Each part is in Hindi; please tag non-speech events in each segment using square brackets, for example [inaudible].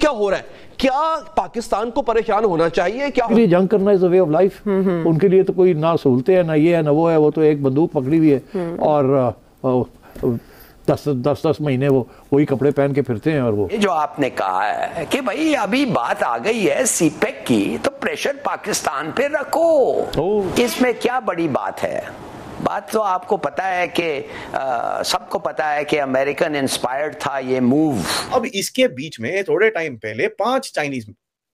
क्या हो रहा है क्या पाकिस्तान को परेशान होना चाहिए क्या लिए जंग करना is a way of life उनके लिए तो कोई ना सहूलते हैं ना ये है ना वो है वो तो एक बंदूक पकड़ी हुई है और दस दस दस महीने वो वही कपड़े पहन के फिरते हैं और वो जो आपने कहा है कि भाई अभी बात आ गई है सीपेक e की तो प्रेशर पाकिस्तान पे रखो इसमें क्या बड़ी बात है बात तो आपको पता है कि सबको पता है कि अमेरिकन इंस्पायर्ड था ये मूव अब इसके बीच में थोड़े टाइम पहले पांच चाइनीज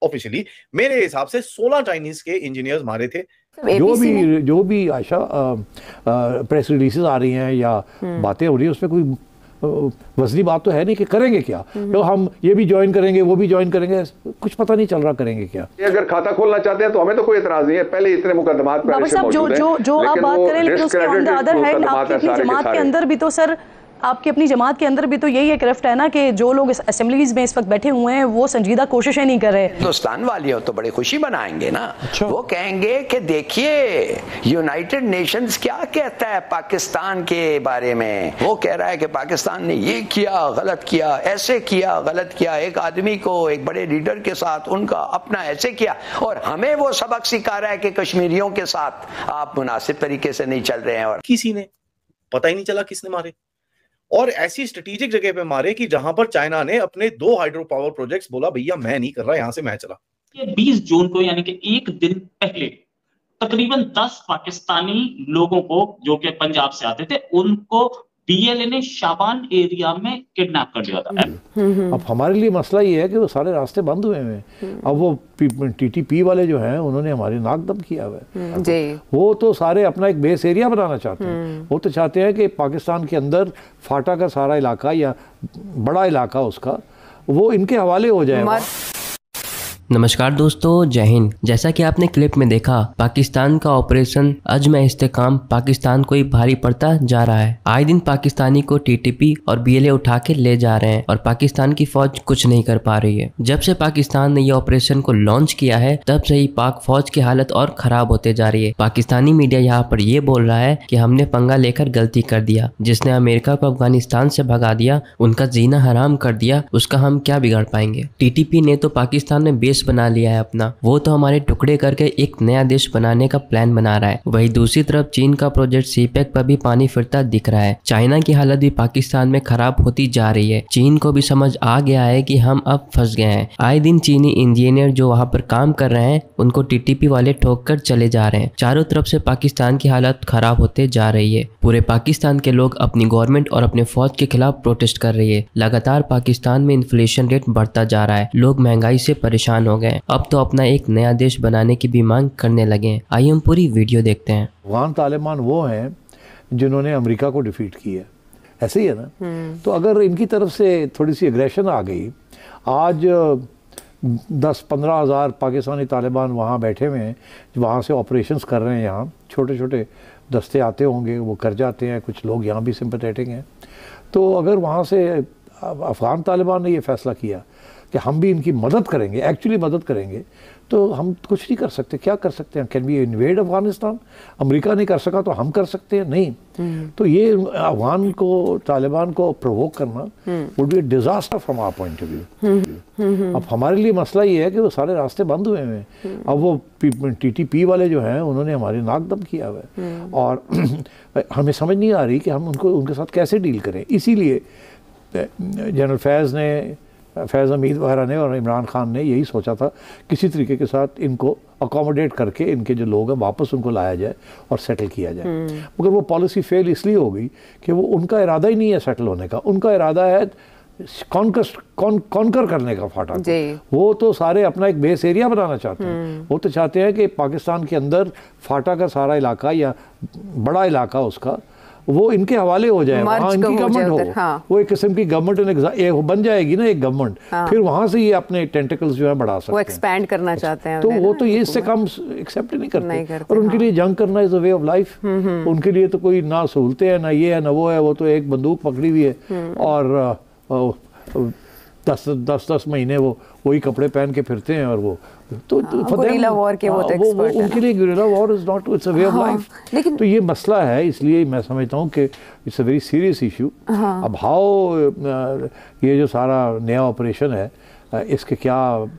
ऑफिशियली मेरे हिसाब से 16 चाइनीज के इंजीनियर्स मारे थे तो जो भी जो भी आशा आ, आ, प्रेस रिलीजेस आ रही हैं या हम्म। बातें हो रही है उसमें कोई वजनी बात तो है नहीं कि करेंगे क्या तो हम ये भी ज्वाइन करेंगे वो भी ज्वाइन करेंगे कुछ पता नहीं चल रहा करेंगे क्या अगर खाता खोलना चाहते हैं तो हमें तो कोई इतराज नहीं है पहले इतने मुकदमा जो जो जो आप बात करें लेकिन उसके अदर आपकी जमात के अंदर भी तो सर आपकी अपनी जमात के अंदर भी तो यही एक रफ्ट है ना कि जो लोग इस असेंबलीज में इस वक्त बैठे हुए हैं वो संजीदा कोशिशें नहीं कर रहे हिंदुस्तान वाले हो तो बड़ी खुशी बनाएंगे ना अच्छा। वो कहेंगे कि देखिए यूनाइटेड नेशंस क्या कहता है पाकिस्तान के बारे में वो कह रहा है कि पाकिस्तान ने ये किया गलत किया ऐसे किया गलत किया एक आदमी को एक बड़े लीडर के साथ उनका अपना ऐसे किया और हमें वो सबक सिखा रहा है कि कश्मीरियों के साथ आप मुनासिब तरीके से नहीं चल रहे हैं और किसी ने पता ही नहीं चला किसने मारे और ऐसी स्ट्रेटेजिक जगह पे मारे कि जहां पर चाइना ने अपने दो हाइड्रो पावर प्रोजेक्ट्स बोला भैया मैं नहीं कर रहा यहां से मैं चला बीस जून को यानी कि एक दिन पहले तकरीबन 10 पाकिस्तानी लोगों को जो कि पंजाब से आते थे उनको डीएलए ने शाबान एरिया में किडनैप कर लिया था अब हमारे लिए मसला ये है कि वो सारे रास्ते बंद हुए हैं हम्म। अब वो टीटीपी वाले जो हैं उन्होंने हमारी नाक दम किया हुआ है हम्म, वो तो सारे अपना एक बेस एरिया बनाना चाहते हैं हम्म। वो तो चाहते हैं कि पाकिस्तान के अंदर फाटा का सारा इलाका या बड़ा इलाका उसका वो इनके हवाले हो जाए नमस्कार दोस्तों जय हिंद जैसा कि आपने क्लिप में देखा पाकिस्तान का ऑपरेशन अजम इस्तेकाम पाकिस्तान को ही भारी पड़ता जा रहा है आए दिन पाकिस्तानी को टीटीपी और बीएलए उठा के ले जा रहे हैं और पाकिस्तान की फौज कुछ नहीं कर पा रही है जब से पाकिस्तान ने यह ऑपरेशन को लॉन्च किया है तब से ही पाक फौज की हालत और खराब होते जा रही है पाकिस्तानी मीडिया यहाँ पर ये बोल रहा है की हमने पंगा लेकर गलती कर दिया जिसने अमेरिका को अफगानिस्तान से भगा दिया उनका जीना हराम कर दिया उसका हम क्या बिगाड़ पाएंगे टीटीपी ने तो पाकिस्तान में देश बना लिया है अपना वो तो हमारे टुकड़े करके एक नया देश बनाने का प्लान बना रहा है वही दूसरी तरफ चीन का प्रोजेक्ट सीपेक e पर भी पानी फिरता दिख रहा है चाइना की हालत भी पाकिस्तान में खराब होती जा रही है चीन को भी समझ आ गया है की हम अब फंस गए हैं आए दिन चीनी इंजीनियर जो वहाँ पर काम कर रहे हैं उनको टीटीपी वाले ठोक कर चले जा रहे हैं चारों तरफ से पाकिस्तान की हालत खराब होते जा रही है पूरे पाकिस्तान के लोग अपनी गवर्नमेंट और अपने फौज के खिलाफ प्रोटेस्ट कर रही है लगातार पाकिस्तान में इन्फ्लेशन रेट बढ़ता जा रहा है लोग महंगाई से परेशान परेशान हो गए अब तो अपना एक नया देश बनाने की भी मांग करने लगे आइए हम पूरी वीडियो देखते हैं अफगान तालिबान वो है जिन्होंने अमरीका को डिफीट किया ऐसे ही है ना हम्म। तो अगर इनकी तरफ से थोड़ी सी एग्रेशन आ गई आज दस पंद्रह हज़ार पाकिस्तानी तालिबान वहाँ बैठे हुए हैं वहाँ से ऑपरेशन कर रहे हैं यहाँ छोटे छोटे दस्ते आते होंगे वो कर जाते हैं कुछ लोग यहाँ भी सिंपथेटिक हैं तो अगर वहाँ से अफ़गान तालिबान ने ये फ़ैसला किया कि हम भी इनकी मदद करेंगे एक्चुअली मदद करेंगे तो हम कुछ नहीं कर सकते क्या कर सकते हैं can be invade Afghanistan America नहीं कर सका तो हम कर सकते हैं नहीं हम्म। तो ये अफगान को तालिबान को प्रवोक करना would be disaster from our point of view अब हमारे लिए मसला ये है कि वो सारे रास्ते बंद हुए हैं हम्म। अब वो टीटीपी वाले जो हैं उन्होंने हमारे नाक दम किया हुआ है हम्म। और [clears throat] हमें समझ नहीं आ रही कि हम उनको उनके साथ कैसे डील करें इसीलिए जनरल फैज़ ने फैज़ हमीद वगैरह ने और इमरान खान ने यही सोचा था किसी तरीके के साथ इनको अकोमोडेट करके इनके जो लोग हैं वापस उनको लाया जाए और सेटल किया जाए हम्म। मगर वो पॉलिसी फेल इसलिए हो गई कि वो उनका इरादा ही नहीं है सेटल होने का उनका इरादा है कॉन्कस्ट कौन कॉन्कर करने का फाटा वो तो सारे अपना एक बेस एरिया बनाना चाहते हैं हम्म। वो तो चाहते हैं कि पाकिस्तान के अंदर फाटा का सारा इलाका या बड़ा इलाका उसका वो इनके हवाले हो जाए वहाँ इनकी गवर्नमेंट हो, हो। हाँ। वो एक किस्म की गवर्नमेंट बन जाएगी ना एक गवर्नमेंट हाँ। फिर वहां से ये अपने टेंटिकल्स जो है बढ़ा सकते वो एक्सपैंड करना अच्छा। चाहते हैं तो वो तो ये इससे कम एक्सेप्ट नहीं करते, नहीं करते और उनके हाँ। लिए जंग करना is a way of life उनके लिए तो कोई ना सहूलते हैं ना ये है ना वो है वो तो एक बंदूक पकड़ी हुई है हम्म। और दस दस दस महीने वो वही कपड़े पहन के फिरते हैं और वो तो, तो हाँ, वॉर के हाँ, वो, वो, वो उनके लिए war is not it's a way of life लेकिन तो ये मसला है इसलिए मैं समझता हूँ कि इट्स हाँ। अ वेरी सीरियस इशू अब हाउ ये जो सारा नया ऑपरेशन है इसके क्या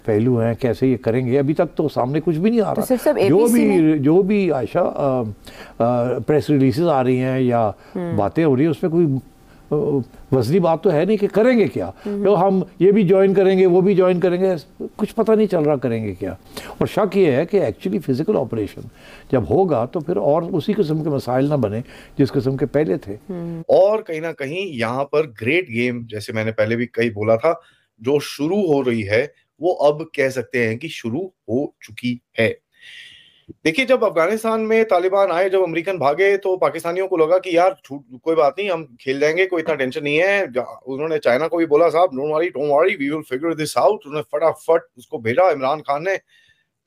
पहलू हैं कैसे ये करेंगे अभी तक तो सामने कुछ भी नहीं आ तो रहा तो जो भी जो भी आयशा प्रेस रिलीज आ रही हैं या हम्म। बातें हो रही हैं उसमें कोई वजली बात तो है नहीं कि करेंगे क्या तो हम ये भी ज्वाइन करेंगे वो भी ज्वाइन करेंगे कुछ पता नहीं चल रहा करेंगे क्या और शक ये है कि एक्चुअली फिज़िकल ऑपरेशन जब होगा तो फिर और उसी किस्म के मसाइल ना बने जिस किस्म के पहले थे हम्म। और कहीं ना कहीं यहाँ पर ग्रेट गेम जैसे मैंने पहले भी कई बोला था जो शुरू हो रही है वो अब कह सकते हैं कि शुरू हो चुकी है देखिए जब अफगानिस्तान में तालिबान आए जब अमेरिकन भागे तो पाकिस्तानियों को लगा कि यार कोई बात नहीं हम खेल जाएंगे कोई इतना टेंशन नहीं है उन्होंने चाइना को भी बोला साहब don't worry don't worry we will figure this out उन्होंने फटाफट उसको भेजा इमरान खान ने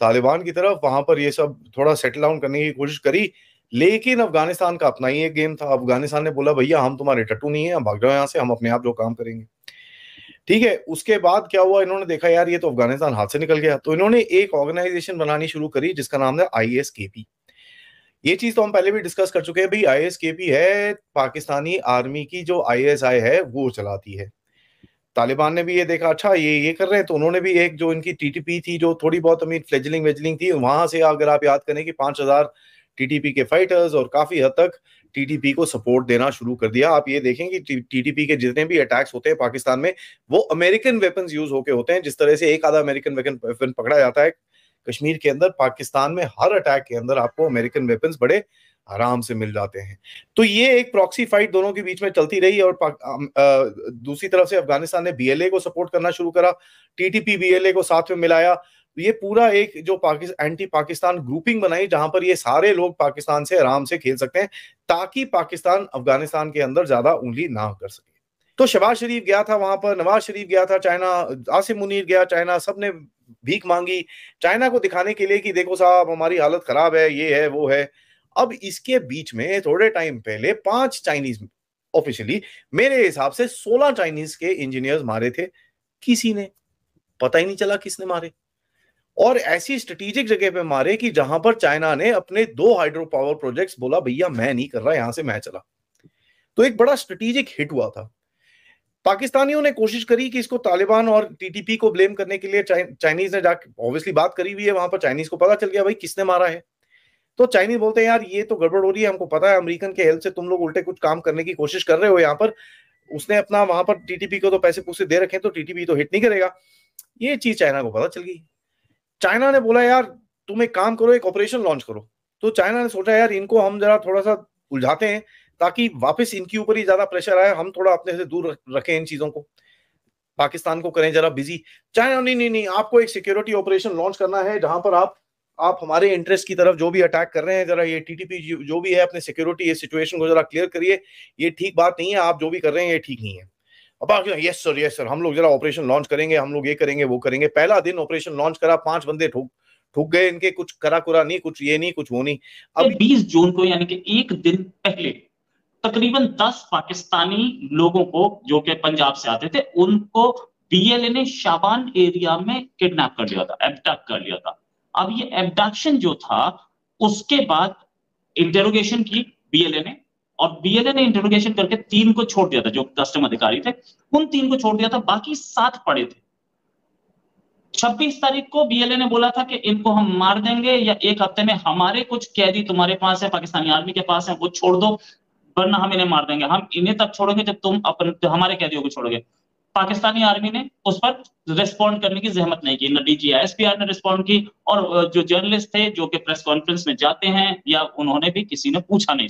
तालिबान की तरफ वहां पर ये सब थोड़ा सेटल डाउन करने की कोशिश करी लेकिन अफगानिस्तान का अपना ही एक गेम था अफगानिस्तान ने बोला भैया हम तुम्हारे टट्टू नहीं है हम भाग जाओ यहाँ से हम अपने आप जो काम करेंगे ठीक है उसके बाद क्या हुआ इन्होंने देखा यार ये तो अफगानिस्तान हाथ से निकल गया तो इन्होंने एक ऑर्गेनाइजेशन बनानी शुरू करी जिसका नाम है आई एस के पी ये चीज तो हम पहले भी डिस्कस कर चुके हैं भाई आई एस के पी है पाकिस्तानी आर्मी की जो आई एस आई है वो चलाती है तालिबान ने भी ये देखा अच्छा ये ये कर रहे हैं तो उन्होंने भी एक जो इनकी टीटीपी थी जो थोड़ी बहुत अमीर फ्लेजलिंग वेजलिंग थी वहां से अगर आप याद करें कि पांच हजार टीटीपी के फाइटर्स और काफी हद तक टीटीपी को सपोर्ट देना शुरू कर दिया आप ये देखें कि टीटीपी के जितने भी अटैक्स होते हैं पाकिस्तान में वो अमेरिकन वेपन यूज होके होते हैं जिस तरह से एक आधा अमेरिकन वेपन पकड़ा जाता है कश्मीर के अंदर पाकिस्तान में हर अटैक के अंदर आपको अमेरिकन वेपन बड़े आराम से मिल जाते हैं तो ये एक प्रॉक्सी फाइट दोनों के बीच में चलती रही और आ, दूसरी तरफ से अफगानिस्तान ने बीएलए को सपोर्ट करना शुरू करा टीटीपी बीएलए को साथ में मिलाया तो ये पूरा एक जो पाकिस् एंटी पाकिस्तान ग्रुपिंग बनाई जहां पर ये सारे लोग पाकिस्तान से आराम से खेल सकते हैं ताकि पाकिस्तान अफगानिस्तान के अंदर ज्यादा उंगली ना कर सके तो शबाज शरीफ गया था वहां पर नवाज शरीफ गया था चाइना आसिम मुनीर गया चाइना सब ने भीख मांगी चाइना को दिखाने के लिए कि देखो साहब हमारी हालत खराब है ये है वो है अब इसके बीच में थोड़े टाइम पहले पांच चाइनीज ऑफिशियली मेरे हिसाब से सोलह चाइनीज के इंजीनियर्स मारे थे किसी ने पता ही नहीं चला किसने मारे और ऐसी स्ट्रेटेजिक जगह पे मारे कि जहां पर चाइना ने अपने दो हाइड्रो पावर प्रोजेक्ट्स बोला भैया मैं नहीं कर रहा यहां से मैं चला तो एक बड़ा स्ट्रेटेजिक हिट हुआ था पाकिस्तानियों ने कोशिश करी कि इसको तालिबान और टीटीपी को ब्लेम करने के लिए चाइनीज ने जाके ऑब्वियसली बात करी हुई है वहां पर चाइनीज को पता चल गया भाई किसने मारा है तो चाइनीज बोलते हैं यार ये तो गड़बड़ हो रही है हमको पता है अमेरिकन के हेल्प से तुम लोग उल्टे कुछ काम करने की कोशिश कर रहे हो यहाँ पर उसने अपना वहां पर टीटीपी को तो पैसे पूसे दे रखे तो टीटीपी तो हिट नहीं करेगा ये चीज चाइना को पता चल गई चाइना ने बोला यार तुम एक काम करो एक ऑपरेशन लॉन्च करो तो चाइना ने सोचा यार इनको हम जरा थोड़ा सा उलझाते हैं ताकि वापस इनके ऊपर ही ज्यादा प्रेशर आए हम थोड़ा अपने से दूर रखें इन चीजों को पाकिस्तान को करें जरा बिजी चाइना नहीं नहीं नहीं आपको एक सिक्योरिटी ऑपरेशन लॉन्च करना है जहां पर आप आप हमारे इंटरेस्ट की तरफ जो भी अटैक कर रहे हैं जरा ये टीटीपी जो भी है अपने सिक्योरिटी ये सिचुएशन को जरा क्लियर करिए ये ठीक बात नहीं है आप जो भी कर रहे हैं ये ठीक नहीं है अब यस सर यस सर हम लोग जरा ऑपरेशन लॉन्च करेंगे हम लोग ये करेंगे वो करेंगे पहला दिन ऑपरेशन लॉन्च करा पांच बंदे ठोक ठुक गए इनके कुछ करा कुरा नहीं कुछ ये नहीं कुछ वो नहीं अब बीस जून को यानी कि एक दिन पहले तकरीबन दस पाकिस्तानी लोगों को जो कि पंजाब से आते थे उनको बीएलए ने शाबान एरिया में किडनैप कर लिया था एबडक्ट कर लिया था अब ये एबडक्शन जो था उसके बाद इंटेरोगेशन की बीएलए ने और बीएलए ने इंटरोगेशन करके तीन को छोड़ दिया था जो कस्टम अधिकारी थे उन तीन को छोड़ दिया था बाकी सात पड़े थे 26 तारीख को बीएलए ने बोला था कि इनको हम मार देंगे या एक हफ्ते में हमारे कुछ कैदी तुम्हारे पास है पाकिस्तानी आर्मी के पास है वो छोड़ दो वरना हम इन्हें मार देंगे हम इन्हें तब छोड़ेंगे जब तुम अपने हमारे कैदियों को छोड़ोगे पाकिस्तानी आर्मी ने उस पर रिस्पॉन्ड करने की जहमत नहीं की न डीजी ने रिस्पॉन्ड की और जो जर्नलिस्ट थे जो कि प्रेस कॉन्फ्रेंस में जाते हैं या उन्होंने भी किसी ने पूछा नहीं